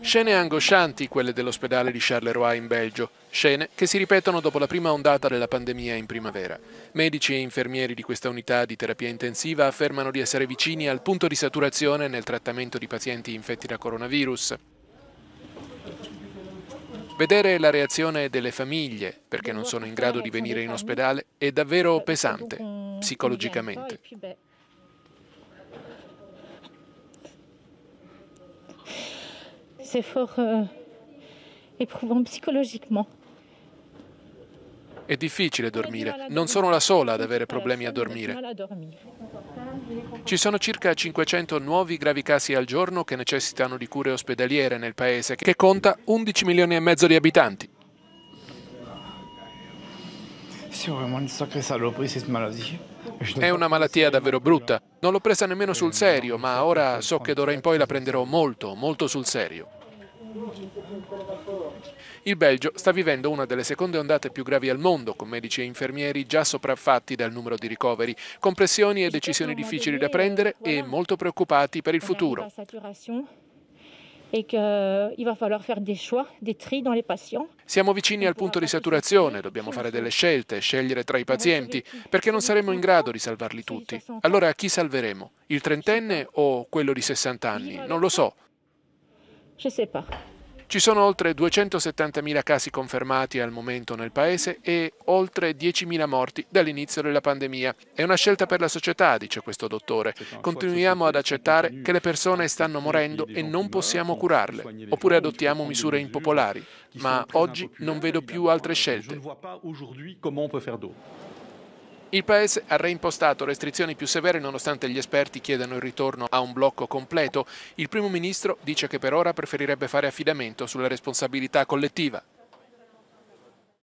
Scene angoscianti quelle dell'ospedale di Charleroi in Belgio, scene che si ripetono dopo la prima ondata della pandemia in primavera. Medici e infermieri di questa unità di terapia intensiva affermano di essere vicini al punto di saturazione nel trattamento di pazienti infetti da coronavirus. Vedere la reazione delle famiglie, perché non sono in grado di venire in ospedale, è davvero pesante, psicologicamente. c'est fort euh, éprouvant psychologiquement. È difficile dormire. Non sono la sola ad avere problemi a dormire. Ci sono circa 500 nuovi gravi casi al giorno che necessitano di cure ospedaliere nel paese, che conta 11 milioni e mezzo di abitanti. Ecco. È una malattia davvero brutta. Non l'ho presa nemmeno sul serio, ma ora so che d'ora in poi la prenderò molto, molto sul serio. Il Belgio sta vivendo una delle seconde ondate più gravi al mondo, con medici e infermieri già sopraffatti dal numero di ricoveri, con pressioni e decisioni difficili da prendere e molto preoccupati per il futuro. Siamo vicini al punto di saturazione, dobbiamo fare delle scelte, scegliere tra i pazienti, perché non saremo in grado di salvarli tutti. Allora chi salveremo? Il trentenne o quello di 60 anni? Non lo so. Ci sono oltre 270.000 casi confermati al momento nel paese e oltre 10.000 morti dall'inizio della pandemia. È una scelta per la società, dice questo dottore. Continuiamo ad accettare che le persone stanno morendo e non possiamo curarle, oppure adottiamo misure impopolari. Ma oggi non vedo più altre scelte. Il Paese ha reimpostato restrizioni più severe nonostante gli esperti chiedano il ritorno a un blocco completo. Il Primo Ministro dice che per ora preferirebbe fare affidamento sulla responsabilità collettiva.